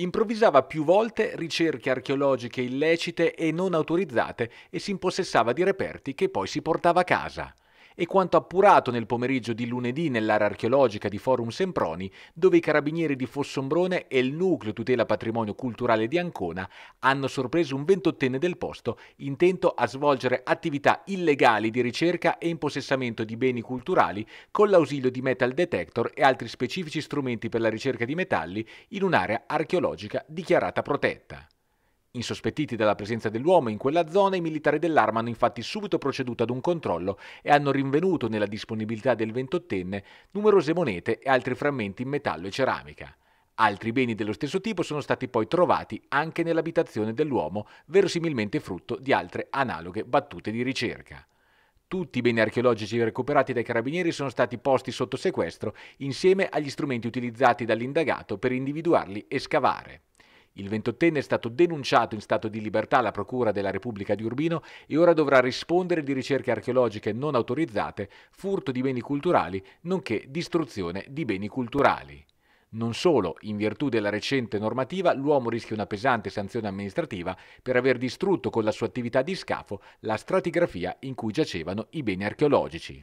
Improvvisava più volte ricerche archeologiche illecite e non autorizzate e si impossessava di reperti che poi si portava a casa e quanto appurato nel pomeriggio di lunedì nell'area archeologica di Forum Semproni, dove i carabinieri di Fossombrone e il nucleo tutela patrimonio culturale di Ancona hanno sorpreso un ventottenne del posto intento a svolgere attività illegali di ricerca e impossessamento di beni culturali con l'ausilio di metal detector e altri specifici strumenti per la ricerca di metalli in un'area archeologica dichiarata protetta. Insospettiti dalla presenza dell'uomo in quella zona, i militari dell'arma hanno infatti subito proceduto ad un controllo e hanno rinvenuto nella disponibilità del ventottenne numerose monete e altri frammenti in metallo e ceramica. Altri beni dello stesso tipo sono stati poi trovati anche nell'abitazione dell'uomo, verosimilmente frutto di altre analoghe battute di ricerca. Tutti i beni archeologici recuperati dai carabinieri sono stati posti sotto sequestro insieme agli strumenti utilizzati dall'indagato per individuarli e scavare. Il ventottenne è stato denunciato in stato di libertà alla Procura della Repubblica di Urbino e ora dovrà rispondere di ricerche archeologiche non autorizzate, furto di beni culturali, nonché distruzione di beni culturali. Non solo, in virtù della recente normativa, l'uomo rischia una pesante sanzione amministrativa per aver distrutto con la sua attività di scafo la stratigrafia in cui giacevano i beni archeologici.